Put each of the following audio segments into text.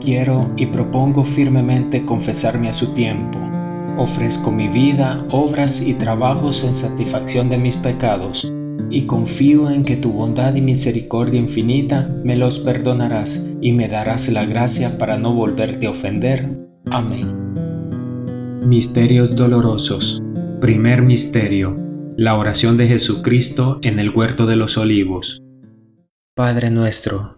Quiero y propongo firmemente confesarme a su tiempo. Ofrezco mi vida, obras y trabajos en satisfacción de mis pecados, y confío en que tu bondad y misericordia infinita me los perdonarás y me darás la gracia para no volverte a ofender. Amén. Misterios dolorosos. Primer misterio. La oración de Jesucristo en el huerto de los olivos. Padre nuestro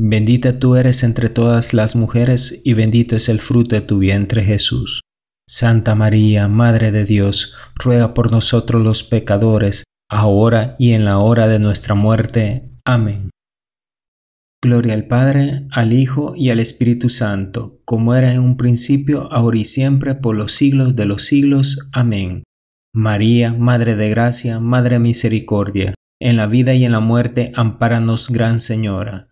Bendita tú eres entre todas las mujeres, y bendito es el fruto de tu vientre Jesús. Santa María, Madre de Dios, ruega por nosotros los pecadores, ahora y en la hora de nuestra muerte. Amén. Gloria al Padre, al Hijo y al Espíritu Santo, como era en un principio, ahora y siempre, por los siglos de los siglos. Amén. María, Madre de Gracia, Madre de Misericordia, en la vida y en la muerte, ampáranos, Gran Señora.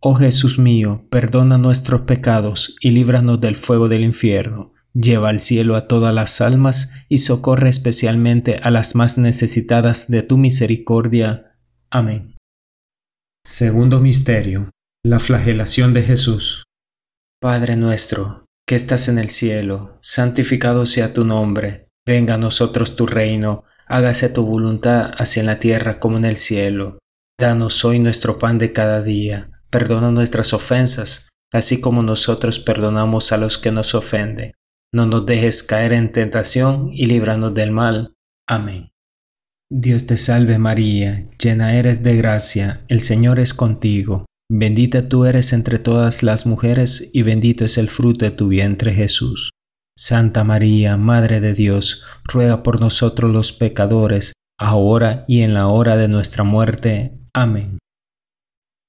Oh Jesús mío, perdona nuestros pecados y líbranos del fuego del infierno. Lleva al cielo a todas las almas y socorre especialmente a las más necesitadas de tu misericordia. Amén. Segundo Misterio. La flagelación de Jesús. Padre nuestro, que estás en el cielo, santificado sea tu nombre, venga a nosotros tu reino, hágase tu voluntad así en la tierra como en el cielo. Danos hoy nuestro pan de cada día Perdona nuestras ofensas, así como nosotros perdonamos a los que nos ofenden. No nos dejes caer en tentación y líbranos del mal. Amén. Dios te salve María, llena eres de gracia, el Señor es contigo. Bendita tú eres entre todas las mujeres y bendito es el fruto de tu vientre Jesús. Santa María, Madre de Dios, ruega por nosotros los pecadores, ahora y en la hora de nuestra muerte. Amén.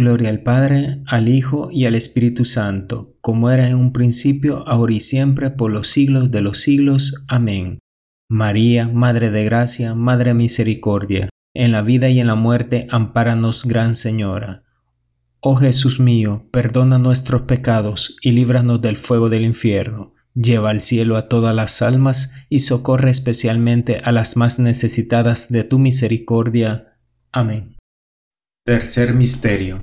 Gloria al Padre, al Hijo y al Espíritu Santo, como era en un principio, ahora y siempre, por los siglos de los siglos. Amén. María, Madre de Gracia, Madre Misericordia, en la vida y en la muerte, ampáranos, Gran Señora. Oh Jesús mío, perdona nuestros pecados y líbranos del fuego del infierno. Lleva al cielo a todas las almas y socorre especialmente a las más necesitadas de tu misericordia. Amén. Tercer Misterio.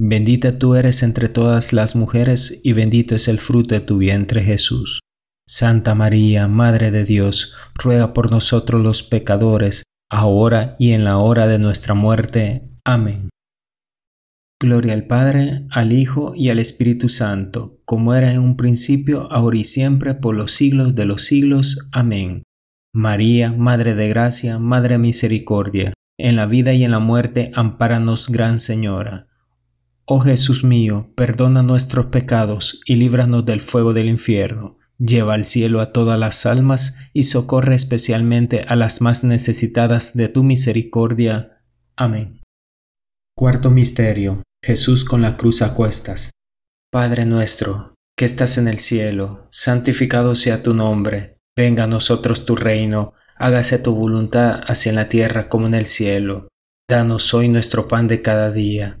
Bendita tú eres entre todas las mujeres, y bendito es el fruto de tu vientre Jesús. Santa María, Madre de Dios, ruega por nosotros los pecadores, ahora y en la hora de nuestra muerte. Amén. Gloria al Padre, al Hijo y al Espíritu Santo, como era en un principio, ahora y siempre, por los siglos de los siglos. Amén. María, Madre de Gracia, Madre de Misericordia, en la vida y en la muerte, ampáranos, Gran Señora. Oh Jesús mío, perdona nuestros pecados y líbranos del fuego del infierno. Lleva al cielo a todas las almas y socorre especialmente a las más necesitadas de tu misericordia. Amén. Cuarto Misterio. Jesús con la cruz a cuestas. Padre nuestro, que estás en el cielo, santificado sea tu nombre, venga a nosotros tu reino, hágase tu voluntad así en la tierra como en el cielo. Danos hoy nuestro pan de cada día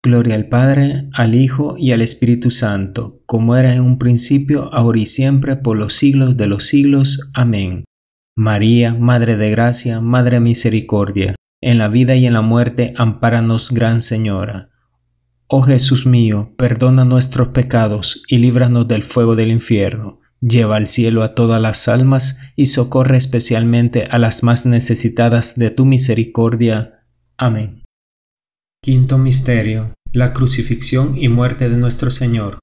Gloria al Padre, al Hijo y al Espíritu Santo, como era en un principio, ahora y siempre, por los siglos de los siglos. Amén. María, Madre de Gracia, Madre de Misericordia, en la vida y en la muerte, ampáranos, Gran Señora. Oh Jesús mío, perdona nuestros pecados y líbranos del fuego del infierno. Lleva al cielo a todas las almas y socorre especialmente a las más necesitadas de tu misericordia. Amén. Quinto Misterio. La crucifixión y muerte de nuestro Señor.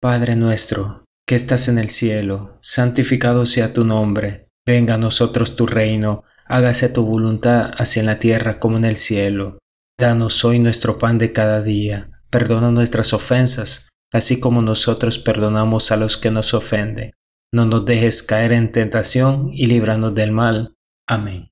Padre nuestro, que estás en el cielo, santificado sea tu nombre, venga a nosotros tu reino, hágase tu voluntad así en la tierra como en el cielo. Danos hoy nuestro pan de cada día, perdona nuestras ofensas, así como nosotros perdonamos a los que nos ofenden. No nos dejes caer en tentación y líbranos del mal. Amén.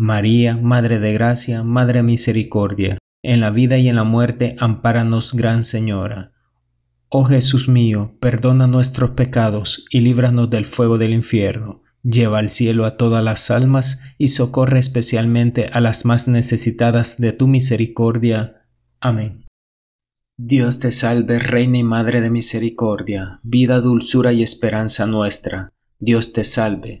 María, Madre de Gracia, Madre Misericordia, en la vida y en la muerte, ampáranos, Gran Señora. Oh Jesús mío, perdona nuestros pecados y líbranos del fuego del infierno. Lleva al cielo a todas las almas y socorre especialmente a las más necesitadas de tu misericordia. Amén. Dios te salve, Reina y Madre de Misericordia, vida, dulzura y esperanza nuestra. Dios te salve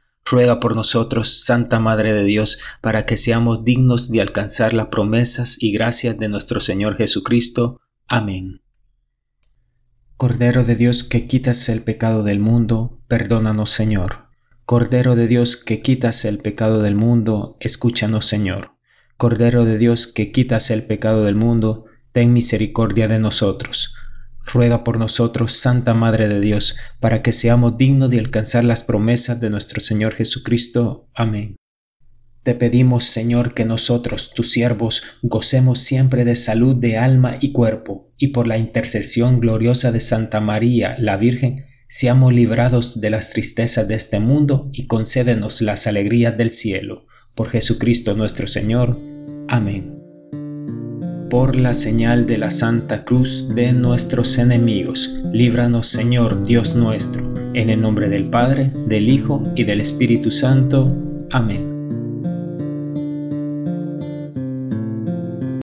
Ruega por nosotros, Santa Madre de Dios, para que seamos dignos de alcanzar las promesas y gracias de nuestro Señor Jesucristo. Amén. Cordero de Dios que quitas el pecado del mundo, perdónanos Señor. Cordero de Dios que quitas el pecado del mundo, escúchanos Señor. Cordero de Dios que quitas el pecado del mundo, ten misericordia de nosotros. Ruega por nosotros, Santa Madre de Dios, para que seamos dignos de alcanzar las promesas de nuestro Señor Jesucristo. Amén. Te pedimos, Señor, que nosotros, tus siervos, gocemos siempre de salud de alma y cuerpo, y por la intercesión gloriosa de Santa María, la Virgen, seamos librados de las tristezas de este mundo y concédenos las alegrías del cielo. Por Jesucristo nuestro Señor. Amén por la señal de la Santa Cruz de nuestros enemigos. Líbranos, Señor Dios nuestro, en el nombre del Padre, del Hijo y del Espíritu Santo. Amén.